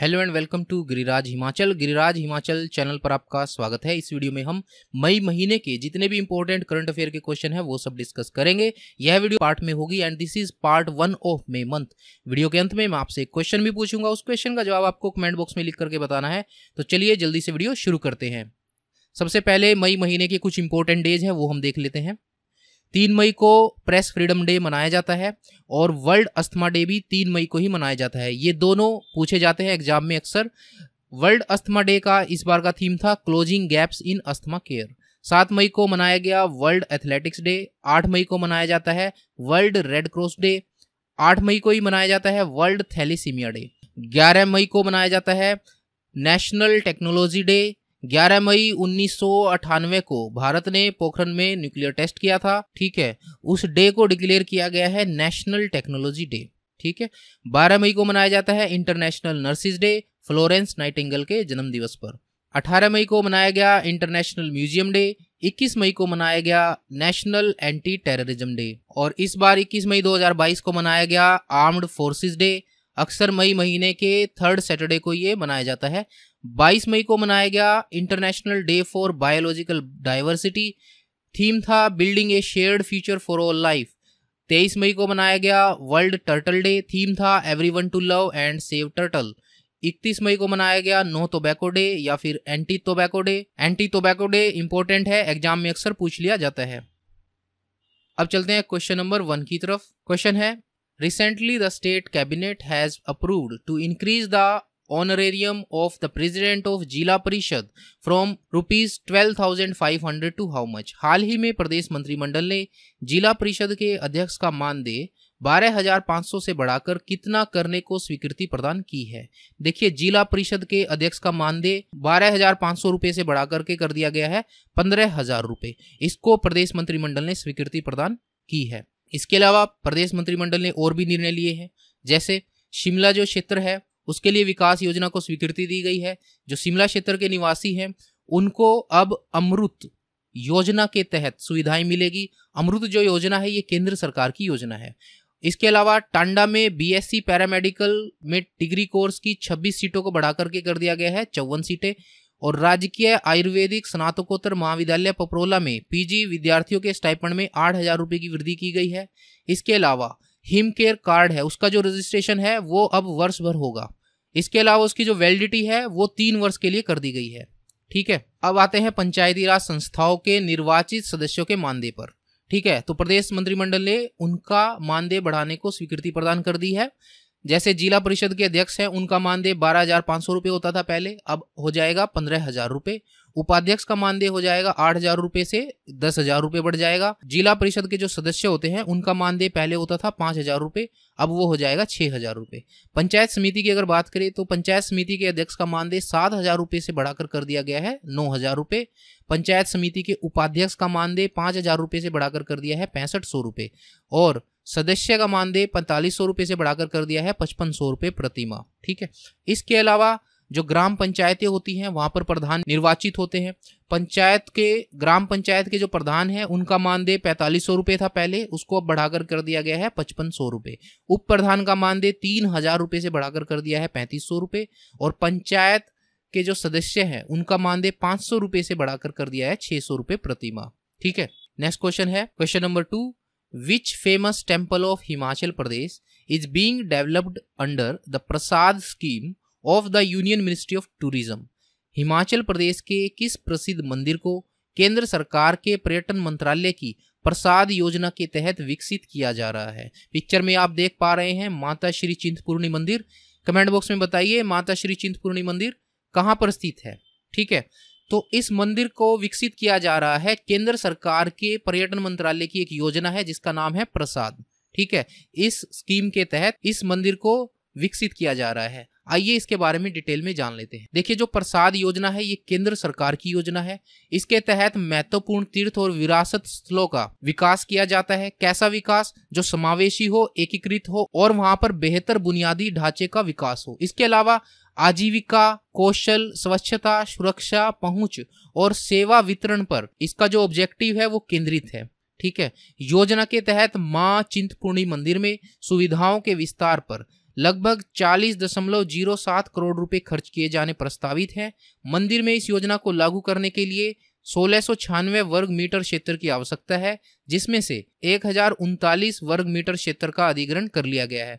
Hello and welcome to Giriraj Himachal Giriraj Himachal channel पर आपका स्वागत है इस वीडियो में हम मई महीने के जितने भी इंपॉर्टेंट करंट अफेयर के क्वेश्चन है वो सब डिस्कस करेंगे यह वीडियो पार्ट में होगी and this is part one of May month video के अंत में मैं आपसे एक क्वेश्चन भी पूछूंगा उस क्वेश्चन का जवाब आपको कमेंट बॉक्स में लिख करके बताना है तो चलिए जल्दी से वीडियो शुरू करते हैं सबसे पहले मई महीने के कुछ इंपॉर्टेंट डेज हैं वो हम देख लेते हैं तीन मई को प्रेस फ्रीडम डे मनाया जाता है और वर्ल्ड अस्थमा डे भी तीन मई को ही मनाया जाता है ये दोनों पूछे जाते हैं एग्जाम में अक्सर वर्ल्ड अस्थमा डे का इस बार का थीम था closing gaps in asthma care सात मई को मनाया गया वर्ल्ड एथलेटिक्स डे आठ मई को मनाया जाता है वर्ल्ड रेड क्रॉस डे आठ मई को ही मनाया जाता है वर्ल्ड थैलीसीमिया डे ग्यारह मई को मनाया जाता है नेशनल टेक्नोलॉजी डे 11 मई उन्नीस को भारत ने पोखरण में न्यूक्लियर टेस्ट किया था ठीक है उस डे को डिक्लेयर किया गया है नेशनल टेक्नोलॉजी डे ठीक है 12 मई को मनाया जाता है international nurses day Florence Nightingale के जन्म दिवस पर 18 मई को मनाया गया इंटरनेशनल म्यूजियम डे 21 मई को मनाया गया नेशनल एंटी टेररिज्म डे और इस बार 21 मई 2022 को मनाया गया आर्म्ड फोर्सेस डे अक्सर मई महीने के थर्ड सैटरडे को ये मनाया जाता है 22 मई को मनाया गया international day for biological diversity theme था building a shared future for all life 23 मई को मनाया गया वर्ल्ड टर्टल डे थीम था every one to love and save turtle 31 मई को मनाया गया नो टोबैको डे या फिर anti tobacco day anti tobacco day important है एग्जाम में अक्सर पूछ लिया जाता है अब चलते हैं क्वेश्चन नंबर वन की तरफ क्वेश्चन है Recently, the state cabinet has approved to increase the honorarium of the president of जिला परिषद from rupees twelve thousand five hundred to how much हाल ही में प्रदेश मंत्रिमंडल ने जिला परिषद के अध्यक्ष का मानदेय 12,500 से बढ़ाकर कितना करने को स्वीकृति प्रदान की है देखिए जिला परिषद के अध्यक्ष का मानदेय 12,500 रुपए से बढ़ाकर के कर दिया गया है पंद्रह हजार रुपये इसको प्रदेश मंत्रिमंडल ने स्वीकृति प्रदान की है इसके अलावा प्रदेश मंत्रिमंडल ने और भी निर्णय लिए हैं जैसे शिमला जो क्षेत्र है उसके लिए विकास योजना को स्वीकृति दी गई है जो शिमला क्षेत्र के निवासी हैं उनको अब अमृत योजना के तहत सुविधाएं मिलेगी अमृत जो योजना है ये केंद्र सरकार की योजना है इसके अलावा टांडा में बीएससी पैरामेडिकल में डिग्री कोर्स की 26 सीटों को बढ़ा करके कर दिया गया है चौवन सीटें और राजकीय आयुर्वेदिक स्नातकोत्तर महाविद्यालय पपरोला में पीजी विद्यार्थियों के स्टाइपन में आठ हजार रुपये की वृद्धि की गई है इसके अलावा हिम केयर कार्ड है उसका जो रजिस्ट्रेशन है वो अब वर्ष भर होगा इसके अलावा उसकी जो वैलिडिटी है वो तीन वर्ष के लिए कर दी गई है ठीक है अब आते हैं पंचायती राज संस्थाओं के निर्वाचित सदस्यों के मानदेय पर ठीक है तो प्रदेश मंत्रिमंडल ने उनका मानदेय बढ़ाने को स्वीकृति प्रदान कर दी है जैसे जिला परिषद के अध्यक्ष हैं उनका मानदेय बारह हजार पाँच सौ रुपये होता था पहले अब हो जाएगा पंद्रह हजार रुपये उपाध्यक्ष का मानदेय हो जाएगा आठ हजार रूपए से दस हजार रूपए बढ़ जाएगा जिला परिषद के जो सदस्य होते हैं उनका मानदेय पहले होता था पांच हजार रूपए अब वो हो जाएगा छह हजार रूपए पंचायत समिति की अगर बात करें तो पंचायत समिति के अध्यक्ष का मानदेय सात हजार रूपए से बढ़ाकर कर दिया गया है नौ हजार रूपए पंचायत समिति के उपाध्यक्ष का मानदेय पांच हजार रूपए से बढ़ाकर कर दिया है पैंसठ सौ रूपए और सदस्य का मानदेय पैंतालीस सौ रुपये से बढ़ाकर कर दिया है पचपन सौ रुपये प्रतिमा ठीक है इसके अलावा जो ग्राम पंचायतें होती हैं वहाँ पर प्रधान निर्वाचित होते हैं पंचायत के ग्राम पंचायत के जो प्रधान हैं उनका मानदेय पैंतालीस सौ रुपये था पहले उसको अब बढ़ाकर कर दिया गया है पचपन सौ रुपये उप प्रधान का मानदेय तीन हजार रुपये से बढ़ाकर कर दिया है पैंतीस सौ रुपये और पंचायत के जो सदस्य हैं उनका मानदेय पाँच सौ रुपये से बढ़ाकर कर दिया है छः सौ रुपये प्रतिमा ठीक है नेक्स्ट क्वेश्चन है question number two which famous temple of Himachal Pradesh is being developed under the Prasad scheme of the union ministry of tourism Himachal Pradesh के किस प्रसिद्ध मंदिर को केंद्र सरकार के पर्यटन मंत्रालय की प्रसाद योजना के तहत विकसित किया जा रहा है पिक्चर में आप देख पा रहे हैं माता श्री चिंतपूर्णी मंदिर कमेंट बॉक्स में बताइए माता श्री चिंतपूर्णी मंदिर कहाँ पर स्थित है ठीक है तो इस मंदिर को विकसित किया जा रहा है केंद्र सरकार के पर्यटन मंत्रालय की एक योजना है जिसका नाम है प्रसाद ठीक है इस स्कीम के तहत इस मंदिर को विकसित किया जा रहा है आइए इसके बारे में डिटेल में जान लेते हैं देखिए जो प्रसाद योजना है ये केंद्र सरकार की योजना है इसके तहत महत्वपूर्ण तीर्थ और विरासत स्थलों का विकास किया जाता है कैसा विकास जो समावेशी हो एकीकृत हो और वहाँ पर बेहतर बुनियादी ढांचे का विकास हो इसके अलावा आजीविका कौशल स्वच्छता सुरक्षा पहुंच और सेवा वितरण पर इसका जो ऑब्जेक्टिव है वो केंद्रित है ठीक है योजना के तहत माँ चिंतपूर्णी मंदिर में सुविधाओं के विस्तार पर लगभग चालीस दशमलव जीरो सात करोड़ रुपए खर्च किए जाने प्रस्तावित हैं मंदिर में इस योजना को लागू करने के लिए सोलह वर्ग मीटर क्षेत्र की आवश्यकता है जिसमें से एक वर्ग मीटर क्षेत्र का अधिग्रहण कर लिया गया है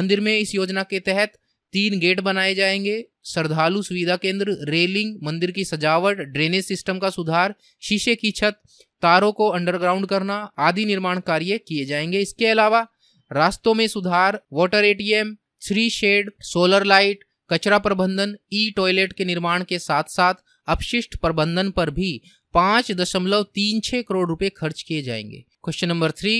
मंदिर में इस योजना के तहत तीन गेट बनाए जाएंगे श्रद्धालु सुविधा केंद्र रेलिंग मंदिर की सजावट ड्रेनेज सिस्टम का सुधार शीशे की छत तारों को अंडरग्राउंड करना आदि निर्माण कार्य किए जाएंगे इसके अलावा रास्तों में सुधार water ATM three shed solar light कचरा प्रबंधन ई टॉयलेट के निर्माण के साथ साथ अपशिष्ट प्रबंधन पर भी पांच दशमलव तीन छह करोड़ रुपए खर्च किए जाएंगे question number three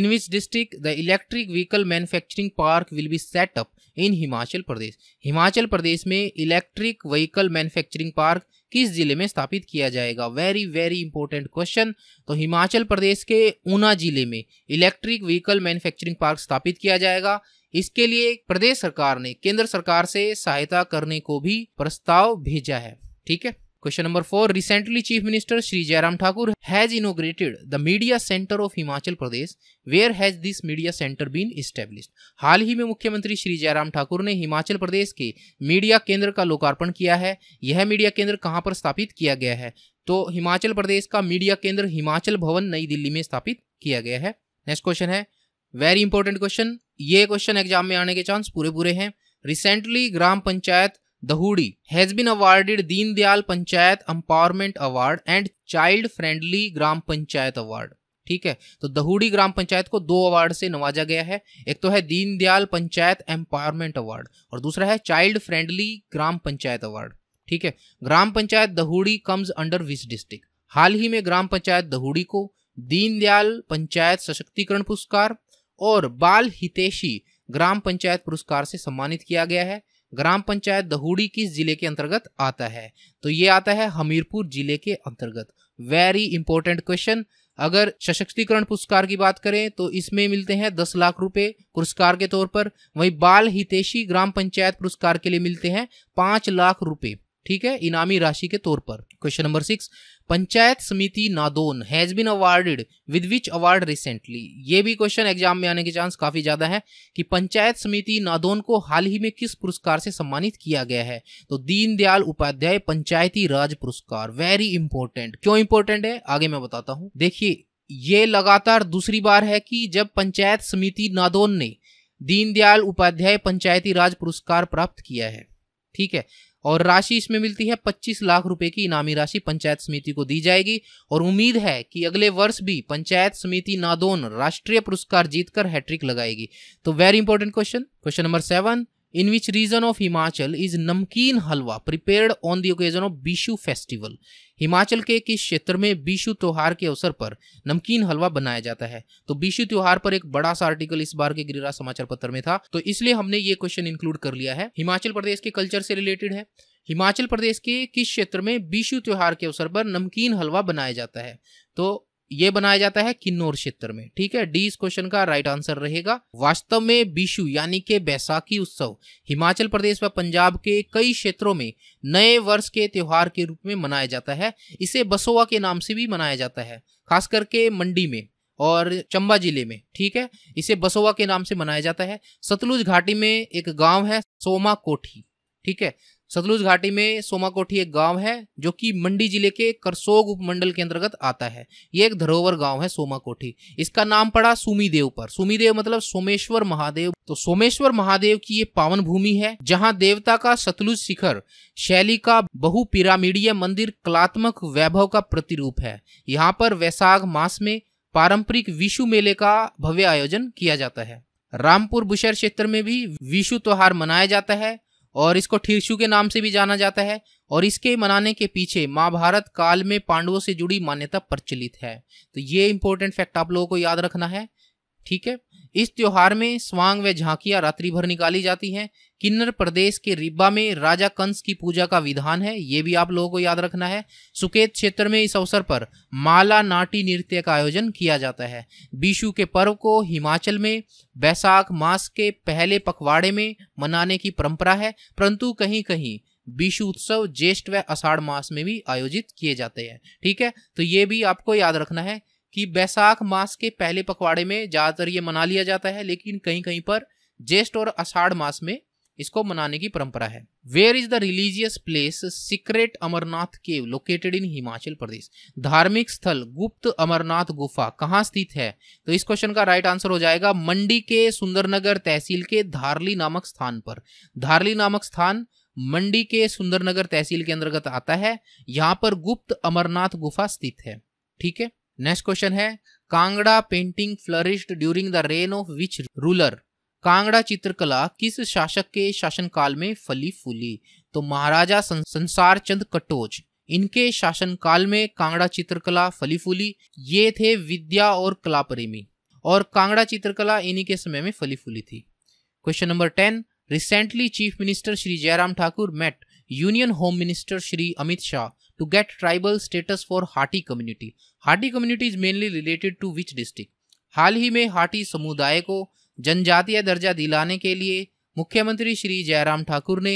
in which district the electric vehicle manufacturing park will be set up in Himachal Pradesh Himachal Pradesh में इलेक्ट्रिक व्हीकल मैन्युफैक्चरिंग पार्क किस जिले में स्थापित किया जाएगा वेरी वेरी इंपॉर्टेंट क्वेश्चन तो हिमाचल प्रदेश के ऊना जिले में इलेक्ट्रिक व्हीकल मैन्युफैक्चरिंग पार्क स्थापित किया जाएगा इसके लिए प्रदेश सरकार ने केंद्र सरकार से सहायता करने को भी प्रस्ताव भेजा है ठीक है question number four recently chief minister Shri Jairam Thakur has inaugurated the media centre of Himachal Pradesh where has this media centre been established? हाल ही में मुख्यमंत्री श्री जयराम ठाकुर ने हिमाचल प्रदेश के मीडिया केंद्र का लोकार्पण किया है यह मीडिया केंद्र कहाँ पर स्थापित किया गया है तो हिमाचल प्रदेश का मीडिया केंद्र हिमाचल भवन नई दिल्ली में स्थापित किया गया है नेक्स्ट क्वेश्चन है वेरी इंपॉर्टेंट क्वेश्चन ये क्वेश्चन एग्जाम में आने के चांस पूरे पूरे हैं recently gram panchayat Dahudi has been awarded Deendayal panchayat empowerment award and child friendly gram panchayat award ठीक है तो दहुड़ी ग्राम पंचायत को दो अवार्ड से नवाजा गया है एक तो है दीनदयाल पंचायत एम्पावरमेंट अवार्ड और दूसरा है child friendly gram panchayat award ठीक है gram panchayat Dahudi comes under which district हाल ही में ग्राम पंचायत दहुड़ी को दीनदयाल पंचायत सशक्तिकरण पुरस्कार और बाल हितेशी ग्राम पंचायत पुरस्कार से सम्मानित किया गया है ग्राम पंचायत दहुड़ी किस जिले के अंतर्गत आता है तो ये आता है हमीरपुर जिले के अंतर्गत वेरी इंपॉर्टेंट क्वेश्चन अगर सशक्तिकरण पुरस्कार की बात करें तो इसमें मिलते हैं दस लाख रुपए पुरस्कार के तौर पर वहीं बाल हितेशी ग्राम पंचायत पुरस्कार के लिए मिलते हैं पांच लाख रुपए ठीक है इनामी राशि के तौर पर question number six panchayat samiti Nadaun has been awarded with which award recently ये भी क्वेश्चन एग्जाम में आने के चांस काफी ज्यादा है कि पंचायत समिति नादोन को हाल ही में किस पुरस्कार से सम्मानित किया गया है तो दीनदयाल उपाध्याय पंचायती राज पुरस्कार वेरी इंपॉर्टेंट क्यों इंपॉर्टेंट है आगे मैं बताता हूँ देखिए ये लगातार दूसरी बार है कि जब पंचायत समिति नादोन ने दीनदयाल उपाध्याय पंचायती राज पुरस्कार प्राप्त किया है ठीक है और राशि इसमें मिलती है 25 लाख रुपए की इनामी राशि पंचायत समिति को दी जाएगी और उम्मीद है कि अगले वर्ष भी पंचायत समिति नादोन राष्ट्रीय पुरस्कार जीतकर हैट्रिक लगाएगी तो very important question question number seven in which region of Himachal is namkeen halwa prepared on the occasion of Bishu festival हिमाचल के किस क्षेत्र में बिशु त्योहार के अवसर पर नमकीन हलवा बनाया जाता है तो बिशु त्योहार पर एक बड़ा सा आर्टिकल इस बार के गिरिराज समाचार पत्र में था तो इसलिए हमने ये क्वेश्चन इंक्लूड कर लिया है हिमाचल प्रदेश के कल्चर से रिलेटेड है हिमाचल प्रदेश के किस क्षेत्र में बिशु त्योहार के अवसर पर नमकीन हलवा बनाया जाता है तो ये बनाया जाता है किन्नौर क्षेत्र में ठीक है डी इस क्वेश्चन का राइट आंसर रहेगा वास्तव में बिशु यानी के बैसाखी उत्सव हिमाचल प्रदेश व पंजाब के कई क्षेत्रों में नए वर्ष के त्योहार के रूप में मनाया जाता है इसे बसोवा के नाम से भी मनाया जाता है खास करके मंडी में और चंबा जिले में ठीक है इसे बसोवा के नाम से मनाया जाता है सतलुज घाटी में एक गाँव है सोमा कोठी ठीक है सतलुज घाटी में सोमाकोठी एक गांव है जो कि मंडी जिले के करसोग उपमंडल के अंतर्गत आता है ये एक धरोवर गांव है सोमाकोठी इसका नाम पड़ा सुमीदेव पर सुमीदेव मतलब सोमेश्वर महादेव तो सोमेश्वर महादेव की ये पावन भूमि है जहां देवता का सतलुज शिखर शैली का बहु पिरामिडीय मंदिर कलात्मक वैभव का प्रतिरूप है यहाँ पर वैसाख मास में पारंपरिक विशु मेले का भव्य आयोजन किया जाता है रामपुर बुशहर क्षेत्र में भी विशु त्योहार मनाया जाता है और इसको ठीर्षु के नाम से भी जाना जाता है और इसके मनाने के पीछे महाभारत काल में पांडवों से जुड़ी मान्यता प्रचलित है तो ये इंपॉर्टेंट फैक्ट आप लोगों को याद रखना है ठीक है इस त्योहार में स्वांग व झांकियां रात्रि भर निकाली जाती हैं किन्नर प्रदेश के रिब्बा में राजा कंस की पूजा का विधान है ये भी आप लोगों को याद रखना है सुकेत क्षेत्र में इस अवसर पर माला नाटी नृत्य का आयोजन किया जाता है बीशु के पर्व को हिमाचल में बैसाख मास के पहले पखवाड़े में मनाने की परंपरा है परंतु कहीं कहीं विशु उत्सव ज्येष्ठ व अषाढ़ मास में भी आयोजित किए जाते हैं ठीक है तो ये भी आपको याद रखना है कि बैसाख मास के पहले पखवाड़े में ज़्यादातर ये मना लिया जाता है लेकिन कहीं कहीं पर ज्येष्ठ और अषाढ़ मास में इसको मनाने की परंपरा है where is the religious place secret Amarnath cave located in Himachal Pradesh धार्मिक स्थल गुप्त अमरनाथ गुफा कहाँ स्थित है तो इस क्वेश्चन का राइट आंसर हो जाएगा मंडी के सुंदरनगर तहसील के धारली नामक स्थान पर धारली नामक स्थान मंडी के सुंदरनगर तहसील के अंतर्गत आता है यहाँ पर गुप्त अमरनाथ गुफा स्थित है ठीक है नेक्स्ट क्वेश्चन है Kangra painting flourished during the reign of which ruler Kangra चित्रकला किस शासक के शासनकाल में फली फूली तो महाराजा संसार चंद कटोच इनके शासनकाल में कांगड़ा चित्रकला फली फूली ये थे विद्या और कला प्रेमी और कांगड़ा चित्रकला इन्हीं के समय में फली फूली थी question number ten recently chief minister Shri Jairam Thakur met union home minister Shri Amit Shah to get tribal status for Hati community Hati community is mainly related to which district हाल ही में हाटी समुदाय को जनजातीय दर्जा दिलाने के लिए मुख्यमंत्री श्री जयराम ठाकुर ने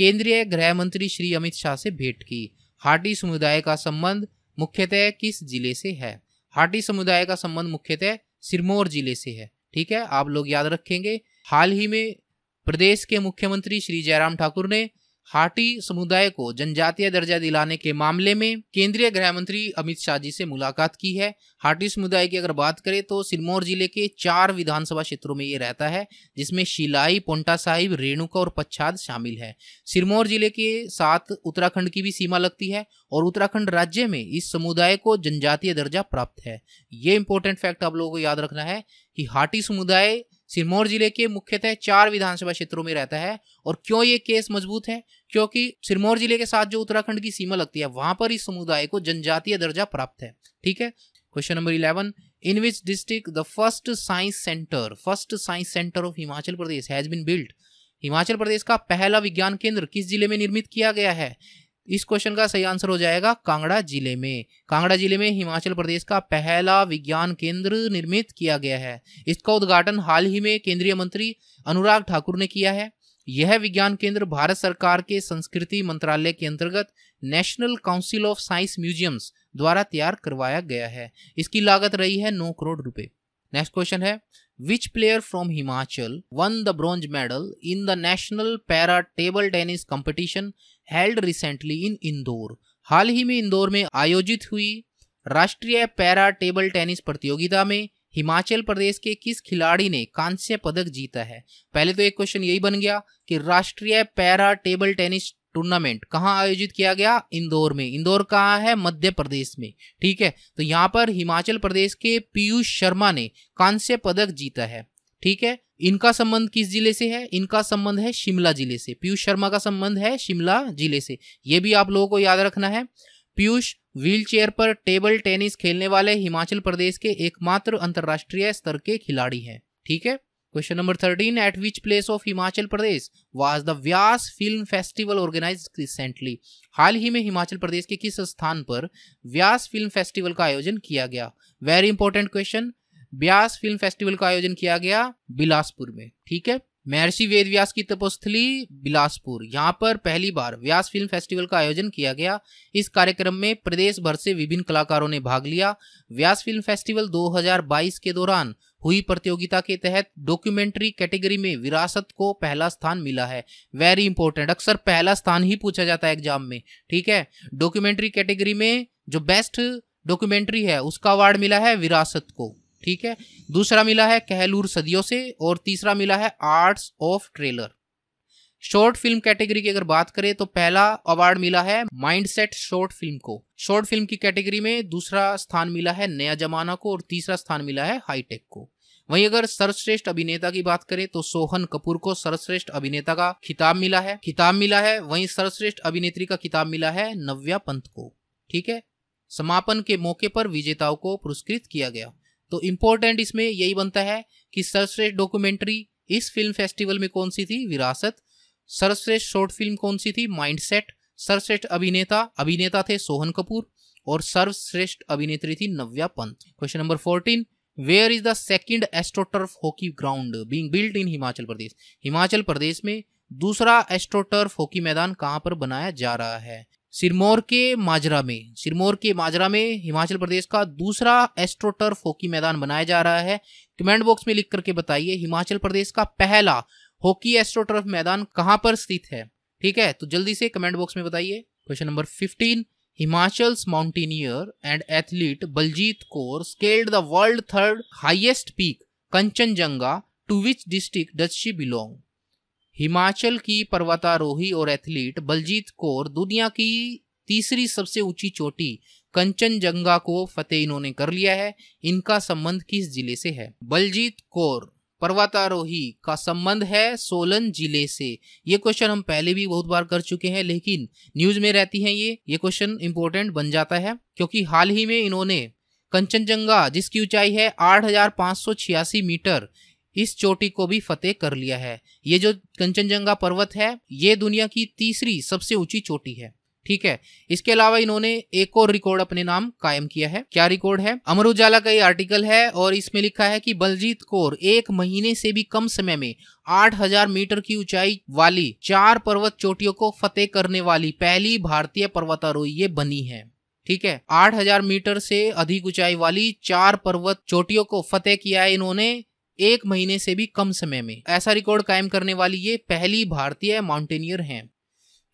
केंद्रीय गृह मंत्री श्री अमित शाह से भेंट की हाटी समुदाय का संबंध मुख्यतः किस जिले से है हाटी समुदाय का संबंध मुख्यतः सिरमौर जिले से है ठीक है आप लोग याद रखेंगे हाल ही में प्रदेश के मुख्यमंत्री श्री जयराम ठाकुर ने हाटी समुदाय को जनजातीय दर्जा दिलाने के मामले में केंद्रीय गृह मंत्री अमित शाह जी से मुलाकात की है हाटी समुदाय की अगर बात करें तो सिरमौर जिले के चार विधानसभा क्षेत्रों में ये रहता है जिसमें शिलाई पोंटा साहिब रेणुका और पच्छाद शामिल है सिरमौर जिले के साथ उत्तराखंड की भी सीमा लगती है और उत्तराखंड राज्य में इस समुदाय को जनजातीय दर्जा प्राप्त है ये इंपॉर्टेंट फैक्ट आप लोगों को याद रखना है कि हाटी समुदाय सिरमौर जिले के मुख्यतः चार विधानसभा क्षेत्रों में रहता है और क्यों ये केस मजबूत है क्योंकि सिरमौर जिले के साथ जो उत्तराखंड की सीमा लगती है वहां पर इस समुदाय को जनजातीय दर्जा प्राप्त है ठीक है question number eleven in which district the first science centre first science centre of Himachal Pradesh has been built Himachal Pradesh का पहला विज्ञान केंद्र किस जिले में निर्मित किया गया है इस क्वेश्चन का सही आंसर हो जाएगा कांगड़ा जिले में कांगड़ा जिले में हिमाचल प्रदेश का पहला विज्ञान केंद्र निर्मित किया गया है इसका उद्घाटन हाल ही में केंद्रीय मंत्री अनुराग ठाकुर ने किया है यह विज्ञान केंद्र भारत सरकार के संस्कृति मंत्रालय के अंतर्गत national council of science museums द्वारा तैयार करवाया गया है इसकी लागत रही है नौ करोड़ रुपए नेक्स्ट क्वेश्चन है Which player from Himachal won the bronze medal in the National Para Table Tennis competition held recently in Indore हाल ही में इंदौर में आयोजित हुई राष्ट्रीय पैरा टेबल टेनिस प्रतियोगिता में हिमाचल प्रदेश के किस खिलाड़ी ने कांस्य पदक जीता है पहले तो एक क्वेश्चन यही बन गया कि राष्ट्रीय पैरा टेबल टेनिस टूर्नामेंट कहाँ आयोजित किया गया इंदौर में इंदौर कहाँ है मध्य प्रदेश में ठीक है तो यहाँ पर हिमाचल प्रदेश के पीयूष शर्मा ने कांस्य पदक जीता है ठीक है इनका संबंध किस जिले से है इनका संबंध है शिमला जिले से पीयूष शर्मा का संबंध है शिमला जिले से ये भी आप लोगों को याद रखना है पीयूष व्हीलचेयर पर टेबल टेनिस खेलने वाले हिमाचल प्रदेश के एकमात्र अंतर्राष्ट्रीय स्तर के खिलाड़ी हैं ठीक है question number thirteen at which place of Himachal Pradesh was the Vyas film festival organize recently हाल ही में हिमाचल प्रदेश के किस स्थान पर व्यास फिल्म फेस्टिवल का आयोजन किया गया very important question Vyas film festival का आयोजन किया गया बिलासपुर में ठीक है महर्षि वेद व्यास की तपोस्थली बिलासपुर यहाँ पर पहली बार व्यास फिल्म फेस्टिवल का आयोजन किया गया इस कार्यक्रम में प्रदेश भर से विभिन्न कलाकारों ने भाग लिया व्यास फिल्म फेस्टिवल 2022 के दौरान हुई प्रतियोगिता के तहत डॉक्यूमेंट्री कैटेगरी में विरासत को पहला स्थान मिला है वेरी इंपॉर्टेंट अक्सर पहला स्थान ही पूछा जाता है एग्जाम में ठीक है डॉक्यूमेंट्री कैटेगरी में जो बेस्ट डॉक्यूमेंट्री है उसका अवार्ड मिला है विरासत को ठीक है दूसरा मिला है कहलूर सदियों से और तीसरा मिला है arts of trailer short film category की अगर बात करें तो पहला अवार्ड मिला है माइंडसेट शॉर्ट फिल्म को शॉर्ट फिल्म की कैटेगरी में दूसरा स्थान मिला है नया जमाना को और तीसरा स्थान मिला है हाईटेक को वहीं अगर सर्वश्रेष्ठ अभिनेता की बात करें तो सोहन कपूर को सर्वश्रेष्ठ अभिनेता का खिताब मिला है खिताब मिला है वहीं सर्वश्रेष्ठ अभिनेत्री का खिताब मिला है नव्या पंत को ठीक है समापन के मौके पर विजेताओं को पुरस्कृत किया गया तो इम्पोर्टेंट इसमें यही बनता है कि सर्वश्रेष्ठ डॉक्यूमेंट्री इस फिल्म फेस्टिवल में कौन सी थी विरासत सर्वश्रेष्ठ शॉर्ट फिल्म कौन सी थी माइंडसेट सर्वश्रेष्ठ अभिनेता अभिनेता थे सोहन कपूर और सर्वश्रेष्ठ अभिनेत्री थी Navya Pant question number fourteen where is the second astroturf hockey ground being built in Himachal Pradesh Himachal Pradesh में दूसरा एस्ट्रोटर्फ हॉकी मैदान कहाँ पर बनाया जा रहा है सिरमौर के माजरा में सिरमौर के माजरा में हिमाचल प्रदेश का दूसरा एस्ट्रोटर्फ हॉकी मैदान बनाया जा रहा है कमेंट बॉक्स में लिख करके बताइए हिमाचल प्रदेश का पहला हॉकी एस्ट्रोटर्फ मैदान कहां पर स्थित है ठीक है तो जल्दी से कमेंट बॉक्स में बताइए question number fifteen Himachal mountaineer and athlete Baljeet Kaur scaled the world third highest peak Kanchenjunga to which district does she belong Himachal की पर्वतारोही और एथलीट बलजीत कौर दुनिया की तीसरी सबसे ऊंची चोटी कंचनजंगा को फतेह इन्होंने कर लिया है इनका संबंध किस जिले से है बलजीत कौर पर्वतारोही का संबंध है सोलन जिले से ये क्वेश्चन हम पहले भी बहुत बार कर चुके हैं लेकिन न्यूज में रहती है ये ये क्वेश्चन इंपॉर्टेंट बन जाता है क्योंकि हाल ही में इन्होंने कंचनजंगा जिसकी ऊंचाई है आठ मीटर इस चोटी को भी फतेह कर लिया है ये जो कंचनजंगा पर्वत है ये दुनिया की तीसरी सबसे ऊंची चोटी है ठीक है इसके अलावा इन्होंने एक और रिकॉर्ड अपने नाम कायम किया है क्या रिकॉर्ड है अमर उजाला का ये आर्टिकल है और इसमें लिखा है कि बलजीत कौर एक महीने से भी कम समय में 8000 मीटर की ऊंचाई वाली चार पर्वत चोटियों को फतेह करने वाली पहली भारतीय पर्वतारोही ये बनी है ठीक है 8000 मीटर से अधिक ऊंचाई वाली चार पर्वत चोटियों को फतेह किया है इन्होंने एक महीने से भी कम समय में ऐसा रिकॉर्ड कायम करने वाली ये पहली भारतीय माउंटेनियर हैं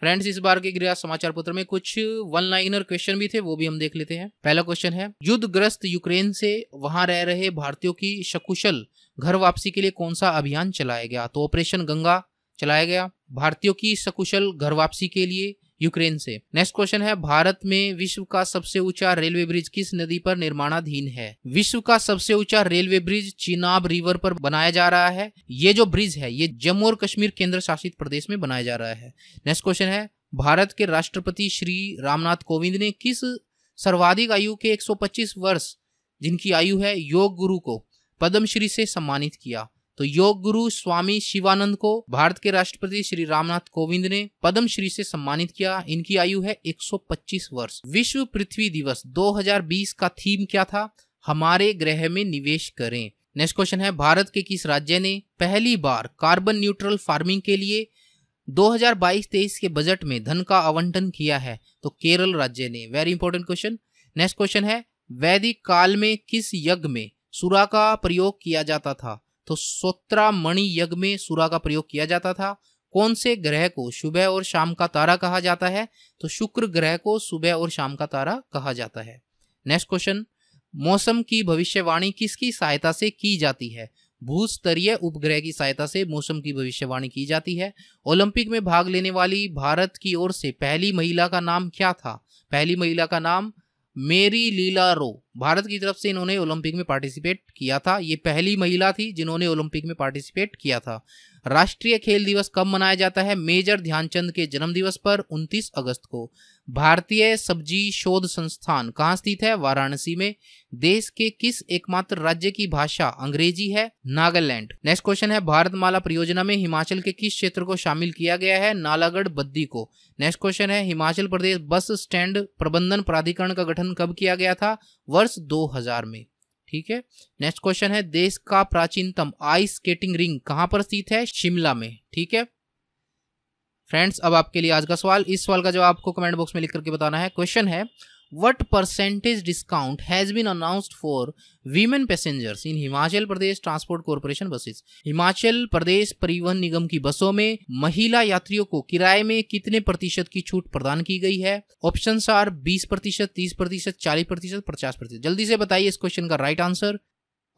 फ्रेंड्स इस बार के गृह समाचार पत्र में कुछ वन लाइनर क्वेश्चन भी थे वो भी हम देख लेते हैं पहला क्वेश्चन है युद्धग्रस्त यूक्रेन से वहां रह रहे भारतीयों की सकुशल घर वापसी के लिए कौन सा अभियान चलाया गया तो ऑपरेशन गंगा चलाया गया भारतीयों की सकुशल घर वापसी के लिए यूक्रेन से नेक्स्ट क्वेश्चन है भारत में विश्व का सबसे ऊंचा रेलवे ब्रिज किस नदी पर निर्माणाधीन है विश्व का सबसे ऊंचा रेलवे ब्रिज चिनाब रिवर पर बनाया जा रहा है ये जो ब्रिज है ये जम्मू और कश्मीर केंद्र शासित प्रदेश में बनाया जा रहा है नेक्स्ट क्वेश्चन है भारत के राष्ट्रपति श्री रामनाथ कोविंद ने किस सर्वाधिक आयु के एक वर्ष जिनकी आयु है योग गुरु को पद्मश्री से सम्मानित किया तो योग गुरु स्वामी शिवानंद को भारत के राष्ट्रपति श्री रामनाथ कोविंद ने पद्म श्री से सम्मानित किया इनकी आयु है 125 वर्ष विश्व पृथ्वी दिवस 2020 का थीम क्या था हमारे ग्रह में निवेश करें नेक्स्ट क्वेश्चन है भारत के किस राज्य ने पहली बार कार्बन न्यूट्रल फार्मिंग के लिए 2022-23 के बजट में धन का आवंटन किया है तो केरल राज्य ने very important question next question है वैदिक काल में किस यज्ञ में सुरा का प्रयोग किया जाता था तो सोत्रा मणि यज्ञ में सूरा का प्रयोग किया जाता था कौन से ग्रह को सुबह और शाम का तारा कहा जाता है तो शुक्र ग्रह को सुबह और शाम का तारा कहा जाता है नेक्स्ट क्वेश्चन मौसम की भविष्यवाणी किसकी सहायता से की जाती है भूस्तरीय उपग्रह की सहायता से मौसम की भविष्यवाणी की जाती है ओलंपिक में भाग लेने वाली भारत की ओर से पहली महिला का नाम क्या था पहली महिला का नाम मेरी लीला रो भारत की तरफ से इन्होंने ओलंपिक में पार्टिसिपेट किया था ये पहली महिला थी जिन्होंने ओलंपिक में पार्टिसिपेट किया था राष्ट्रीय खेल दिवस कब मनाया जाता है मेजर ध्यानचंद के जन्म दिवस पर 29 अगस्त को भारतीय सब्जी शोध संस्थान कहाँ स्थित है वाराणसी में देश के किस एकमात्र राज्य की भाषा अंग्रेजी है नागालैंड नेक्स्ट क्वेश्चन है भारत माला परियोजना में हिमाचल के किस क्षेत्र को शामिल किया गया है नालागढ़ बद्दी को नेक्स्ट क्वेश्चन है हिमाचल प्रदेश बस स्टैंड प्रबंधन प्राधिकरण का गठन कब किया गया था वर्ष दो में ठीक है नेक्स्ट क्वेश्चन है देश का प्राचीनतम आइस स्केटिंग रिंग कहाँ पर स्थित है शिमला में ठीक है फ्रेंड्स अब आपके लिए आज का सवाल इस सवाल का जवाब आपको कमेंट बॉक्स में लिख करके बताना है क्वेश्चन है what percentage discount has been announced for women passengers in Himachal Pradesh transport corporation buses Himachal Pradesh Parivahan Nigam की बसों में महिला यात्रियों को किराए में कितने प्रतिशत की छूट प्रदान की गई है ऑप्शन आर बीस प्रतिशत तीस प्रतिशत चालीस प्रतिशत पचास प्रतिशत जल्दी से बताइए इस क्वेश्चन का राइट आंसर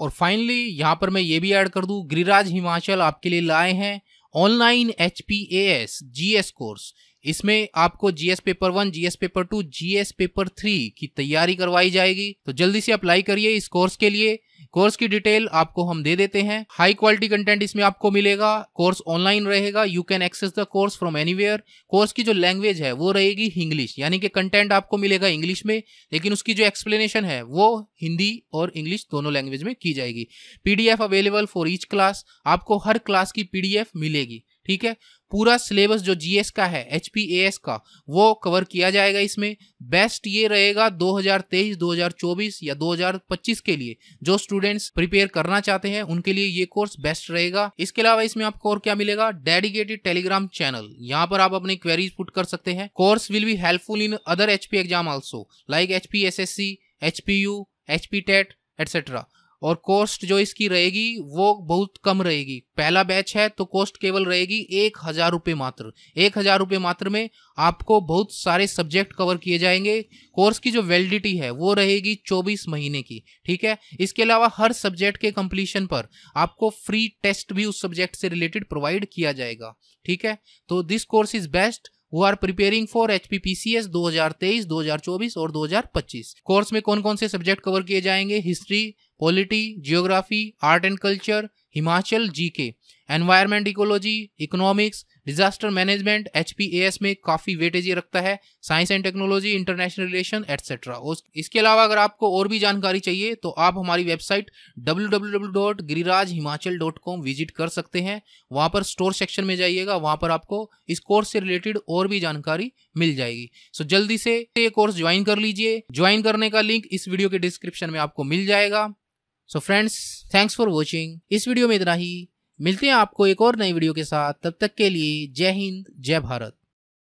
और फाइनली यहाँ पर मैं ये भी ऐड कर दूँ गिरिराज हिमाचल आपके लिए लाए हैं online H P A S G S course इसमें आपको GS paper one GS paper two GS paper three की तैयारी करवाई जाएगी तो जल्दी से अप्लाई करिए इस कोर्स के लिए कोर्स की डिटेल आपको हम दे देते हैं हाई क्वालिटी कंटेंट इसमें आपको मिलेगा कोर्स ऑनलाइन रहेगा you can access the course from anywhere course की जो लैंग्वेज है वो रहेगी इंग्लिश यानी कि कंटेंट आपको मिलेगा इंग्लिश में लेकिन उसकी जो एक्सप्लेनेशन है वो हिंदी और इंग्लिश दोनों लैंग्वेज में की जाएगी PDF available for each class आपको हर क्लास की पीडीएफ मिलेगी ठीक है पूरा सिलेबस जो जीएस का है एच का वो कवर किया जाएगा इसमें बेस्ट ये रहेगा 2023, 2024 या 2025 के लिए जो स्टूडेंट्स प्रिपेयर करना चाहते हैं उनके लिए ये कोर्स बेस्ट रहेगा इसके अलावा इसमें आपको और क्या मिलेगा डेडिकेटेड टेलीग्राम चैनल यहाँ पर आप अपनी क्वेरीज पुट कर सकते हैं course will be helpful in other H exam also like H P S S C H P U H P TET etcetera और कॉस्ट जो इसकी रहेगी वो बहुत कम रहेगी पहला बैच है तो कॉस्ट केवल रहेगी एक हज़ार रुपये मात्र एक हज़ार रुपये मात्र में आपको बहुत सारे सब्जेक्ट कवर किए जाएंगे कोर्स की जो वैलिडिटी है वो रहेगी चौबीस महीने की ठीक है इसके अलावा हर सब्जेक्ट के कंप्लीशन पर आपको फ्री टेस्ट भी उस सब्जेक्ट से रिलेटेड प्रोवाइड किया जाएगा ठीक है तो दिस कोर्स इज़ बेस्ट वो are preparing for H P P C S दो हजार तेईस दो हजार चौबीस और दो हजार पच्चीस कोर्स में कौन कौन से सब्जेक्ट कवर किए जाएंगे history polity geography art and culture Himachal G K environment ecology economics disaster management H में काफ़ी वेटेजी रखता है science and technology international relation etcetera इसके अलावा अगर आपको और भी जानकारी चाहिए तो आप हमारी वेबसाइट डब्ल्यू विजिट कर सकते हैं वहाँ पर स्टोर सेक्शन में जाइएगा वहाँ पर आपको इस कोर्स से रिलेटेड और भी जानकारी मिल जाएगी सो so, जल्दी से ये कोर्स ज्वाइन कर लीजिए ज्वाइन करने का लिंक इस वीडियो के डिस्क्रिप्शन में आपको मिल जाएगा so friends thanks for watching इस वीडियो में इतना ही मिलते हैं आपको एक और नई वीडियो के साथ तब तक के लिए जय हिंद जय भारत